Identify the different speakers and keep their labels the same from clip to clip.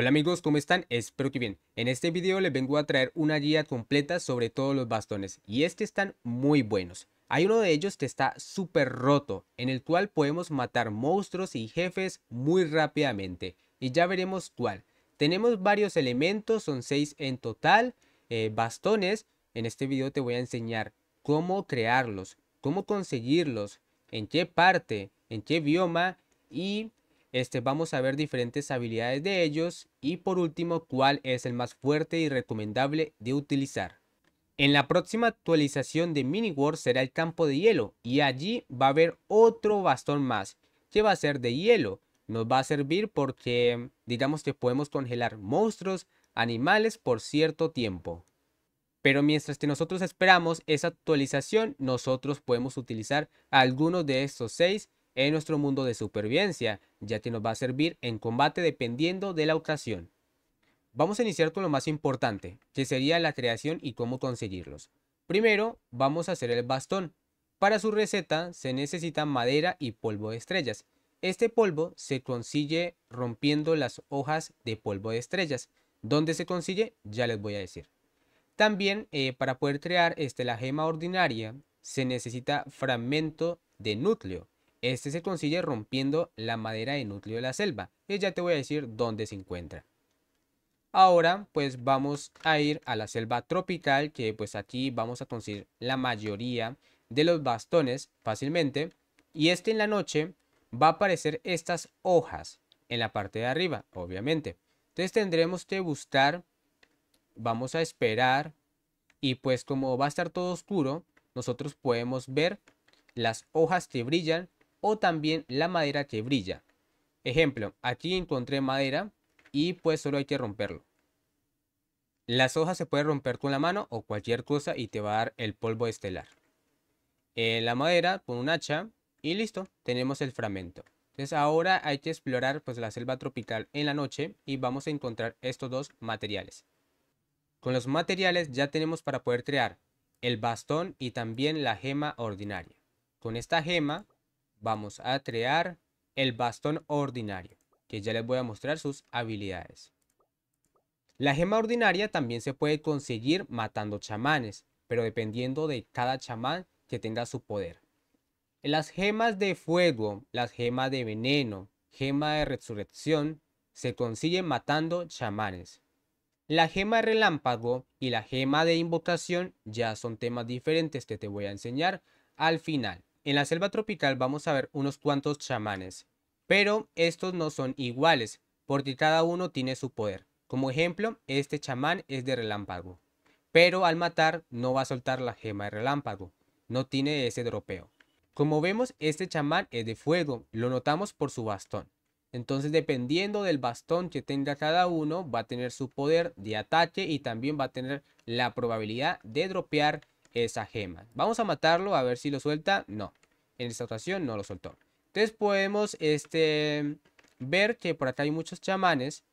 Speaker 1: Hola amigos, ¿cómo están? Espero que bien. En este video les vengo a traer una guía completa sobre todos los bastones y este están muy buenos. Hay uno de ellos que está súper roto, en el cual podemos matar monstruos y jefes muy rápidamente y ya veremos cuál. Tenemos varios elementos, son seis en total, eh, bastones. En este video te voy a enseñar cómo crearlos, cómo conseguirlos, en qué parte, en qué bioma y este, vamos a ver diferentes habilidades de ellos y por último cuál es el más fuerte y recomendable de utilizar. En la próxima actualización de Mini War será el campo de hielo y allí va a haber otro bastón más que va a ser de hielo. Nos va a servir porque digamos que podemos congelar monstruos, animales por cierto tiempo. Pero mientras que nosotros esperamos esa actualización, nosotros podemos utilizar algunos de estos seis en nuestro mundo de supervivencia, ya que nos va a servir en combate dependiendo de la ocasión. Vamos a iniciar con lo más importante, que sería la creación y cómo conseguirlos. Primero, vamos a hacer el bastón. Para su receta se necesita madera y polvo de estrellas. Este polvo se consigue rompiendo las hojas de polvo de estrellas. ¿Dónde se consigue? Ya les voy a decir. También eh, para poder crear este, la gema ordinaria se necesita fragmento de núcleo. Este se consigue rompiendo la madera de núcleo de la selva y ya te voy a decir dónde se encuentra. Ahora pues vamos a ir a la selva tropical que pues aquí vamos a conseguir la mayoría de los bastones fácilmente y este en la noche va a aparecer estas hojas en la parte de arriba obviamente. Entonces tendremos que buscar, vamos a esperar y pues como va a estar todo oscuro nosotros podemos ver las hojas que brillan o también la madera que brilla. Ejemplo, aquí encontré madera y pues solo hay que romperlo. Las hojas se pueden romper con la mano o cualquier cosa y te va a dar el polvo estelar. Eh, la madera con un hacha y listo, tenemos el fragmento. Entonces ahora hay que explorar pues la selva tropical en la noche y vamos a encontrar estos dos materiales. Con los materiales ya tenemos para poder crear el bastón y también la gema ordinaria. Con esta gema vamos a crear el bastón ordinario, que ya les voy a mostrar sus habilidades. La gema ordinaria también se puede conseguir matando chamanes, pero dependiendo de cada chamán que tenga su poder. Las gemas de fuego, las gemas de veneno, gema de resurrección, se consiguen matando chamanes. La gema de relámpago y la gema de invocación ya son temas diferentes que te voy a enseñar al final. En la selva tropical vamos a ver unos cuantos chamanes, pero estos no son iguales, porque cada uno tiene su poder. Como ejemplo, este chamán es de relámpago, pero al matar no va a soltar la gema de relámpago, no tiene ese dropeo. Como vemos, este chamán es de fuego, lo notamos por su bastón. Entonces, dependiendo del bastón que tenga cada uno, va a tener su poder de ataque y también va a tener la probabilidad de dropear esa gema, Vamos a matarlo a ver si lo suelta. No, en esta ocasión no lo soltó. Entonces podemos este, ver que por acá hay muchos chamanes.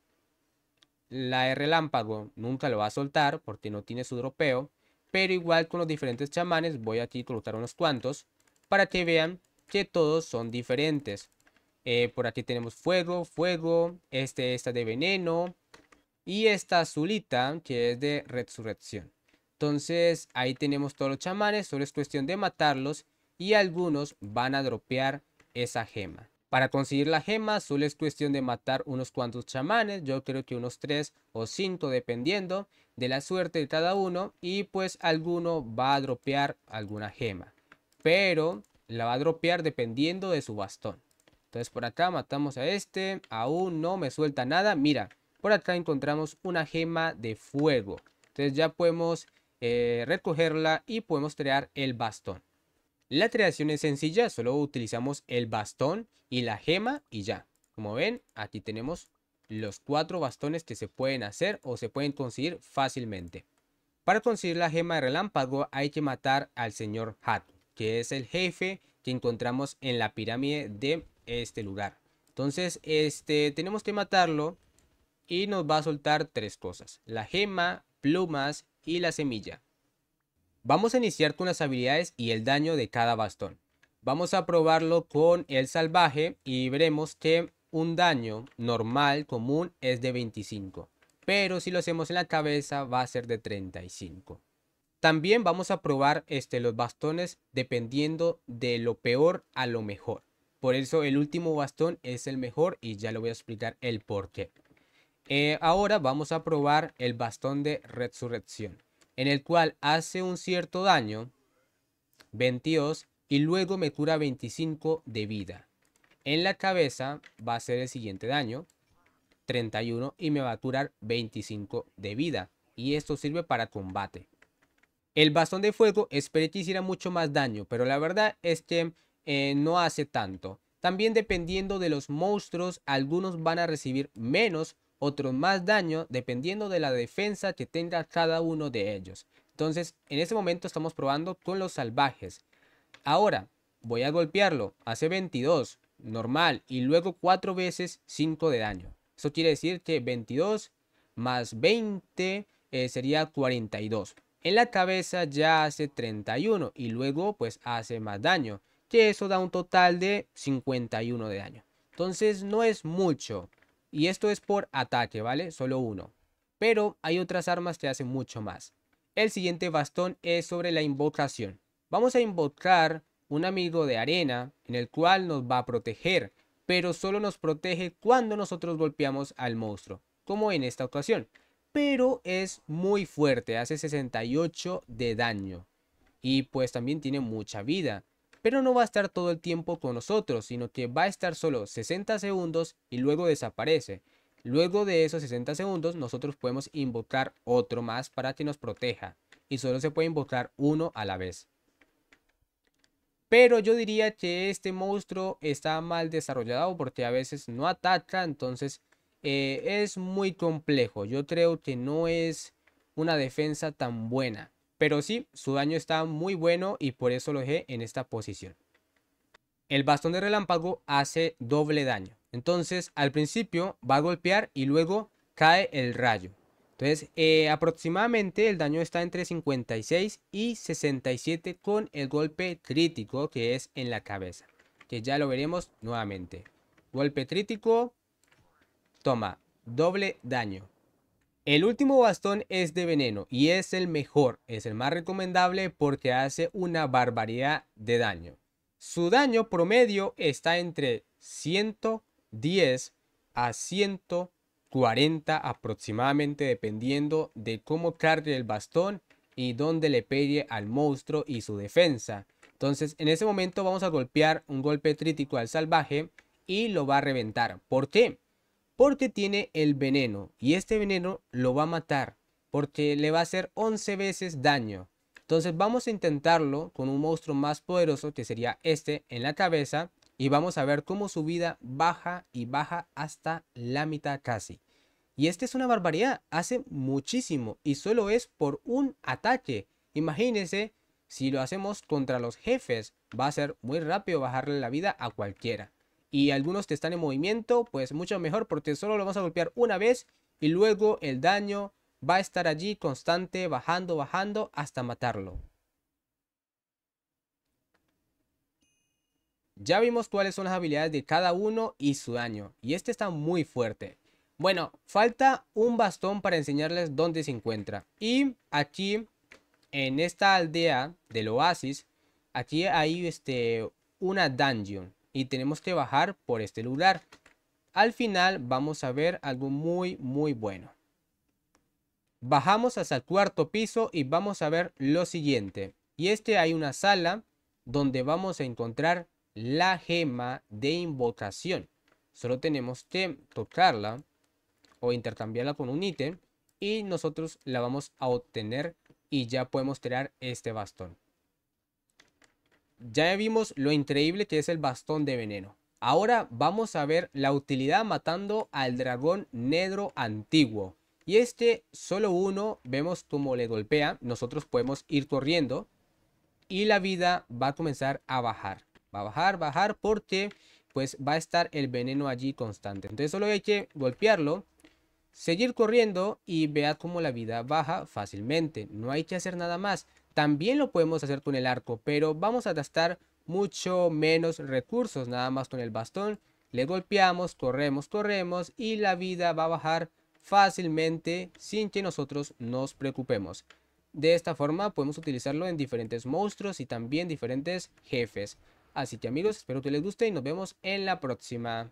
Speaker 1: La relámpago nunca lo va a soltar porque no tiene su dropeo. Pero igual con los diferentes chamanes voy aquí a colocar unos cuantos para que vean que todos son diferentes. Eh, por aquí tenemos fuego, fuego, este, esta de veneno y esta azulita que es de resurrección. Entonces ahí tenemos todos los chamanes, solo es cuestión de matarlos y algunos van a dropear esa gema. Para conseguir la gema solo es cuestión de matar unos cuantos chamanes, yo creo que unos 3 o 5 dependiendo de la suerte de cada uno y pues alguno va a dropear alguna gema. Pero la va a dropear dependiendo de su bastón. Entonces por acá matamos a este, aún no me suelta nada, mira, por acá encontramos una gema de fuego. Entonces ya podemos eh, recogerla y podemos crear el bastón. La creación es sencilla, solo utilizamos el bastón y la gema y ya. Como ven, aquí tenemos los cuatro bastones que se pueden hacer o se pueden conseguir fácilmente. Para conseguir la gema de relámpago hay que matar al señor Hat, que es el jefe que encontramos en la pirámide de este lugar. Entonces, este, tenemos que matarlo y nos va a soltar tres cosas. La gema, plumas y la semilla. Vamos a iniciar con las habilidades y el daño de cada bastón. Vamos a probarlo con el salvaje y veremos que un daño normal común es de 25, pero si lo hacemos en la cabeza va a ser de 35. También vamos a probar este, los bastones dependiendo de lo peor a lo mejor. Por eso el último bastón es el mejor y ya lo voy a explicar el por qué. Eh, ahora vamos a probar el bastón de resurrección, en el cual hace un cierto daño, 22, y luego me cura 25 de vida. En la cabeza va a ser el siguiente daño, 31, y me va a curar 25 de vida. Y esto sirve para combate. El bastón de fuego esperé que hiciera mucho más daño, pero la verdad es que eh, no hace tanto. También dependiendo de los monstruos, algunos van a recibir menos otro más daño dependiendo de la defensa que tenga cada uno de ellos. Entonces, en este momento estamos probando con los salvajes. Ahora, voy a golpearlo, hace 22, normal, y luego 4 veces 5 de daño. Eso quiere decir que 22 más 20 eh, sería 42. En la cabeza ya hace 31 y luego pues hace más daño, que eso da un total de 51 de daño. Entonces no es mucho, y esto es por ataque, ¿vale? Solo uno. Pero hay otras armas que hacen mucho más. El siguiente bastón es sobre la invocación. Vamos a invocar un amigo de arena en el cual nos va a proteger, pero solo nos protege cuando nosotros golpeamos al monstruo, como en esta ocasión. Pero es muy fuerte, hace 68 de daño y pues también tiene mucha vida pero no va a estar todo el tiempo con nosotros, sino que va a estar solo 60 segundos y luego desaparece. Luego de esos 60 segundos nosotros podemos invocar otro más para que nos proteja y solo se puede invocar uno a la vez. Pero yo diría que este monstruo está mal desarrollado porque a veces no ataca, entonces eh, es muy complejo. Yo creo que no es una defensa tan buena. Pero sí, su daño está muy bueno y por eso lo dejé en esta posición. El bastón de relámpago hace doble daño. Entonces, al principio va a golpear y luego cae el rayo. Entonces, eh, aproximadamente el daño está entre 56 y 67 con el golpe crítico que es en la cabeza. Que ya lo veremos nuevamente. Golpe crítico. Toma, doble daño. El último bastón es de veneno y es el mejor, es el más recomendable porque hace una barbaridad de daño. Su daño promedio está entre 110 a 140 aproximadamente dependiendo de cómo cargue el bastón y dónde le pegue al monstruo y su defensa. Entonces en ese momento vamos a golpear un golpe crítico al salvaje y lo va a reventar. ¿Por qué? porque tiene el veneno y este veneno lo va a matar porque le va a hacer 11 veces daño. Entonces vamos a intentarlo con un monstruo más poderoso que sería este en la cabeza y vamos a ver cómo su vida baja y baja hasta la mitad casi. Y esta es una barbaridad, hace muchísimo y solo es por un ataque. Imagínense si lo hacemos contra los jefes, va a ser muy rápido bajarle la vida a cualquiera y algunos que están en movimiento, pues mucho mejor porque solo lo vamos a golpear una vez y luego el daño va a estar allí constante, bajando, bajando hasta matarlo. Ya vimos cuáles son las habilidades de cada uno y su daño, y este está muy fuerte. Bueno, falta un bastón para enseñarles dónde se encuentra. Y aquí, en esta aldea del oasis, aquí hay este, una dungeon y tenemos que bajar por este lugar. Al final vamos a ver algo muy muy bueno. Bajamos hasta el cuarto piso y vamos a ver lo siguiente. Y este hay una sala donde vamos a encontrar la gema de invocación. Solo tenemos que tocarla o intercambiarla con un ítem y nosotros la vamos a obtener y ya podemos tirar este bastón. Ya vimos lo increíble que es el bastón de veneno. Ahora vamos a ver la utilidad matando al dragón negro antiguo. Y este solo uno, vemos cómo le golpea, nosotros podemos ir corriendo y la vida va a comenzar a bajar. Va a bajar, bajar porque pues va a estar el veneno allí constante. Entonces solo hay que golpearlo, seguir corriendo y vea cómo la vida baja fácilmente. No hay que hacer nada más. También lo podemos hacer con el arco, pero vamos a gastar mucho menos recursos, nada más con el bastón. Le golpeamos, corremos, corremos y la vida va a bajar fácilmente sin que nosotros nos preocupemos. De esta forma podemos utilizarlo en diferentes monstruos y también diferentes jefes. Así que amigos, espero que les guste y nos vemos en la próxima.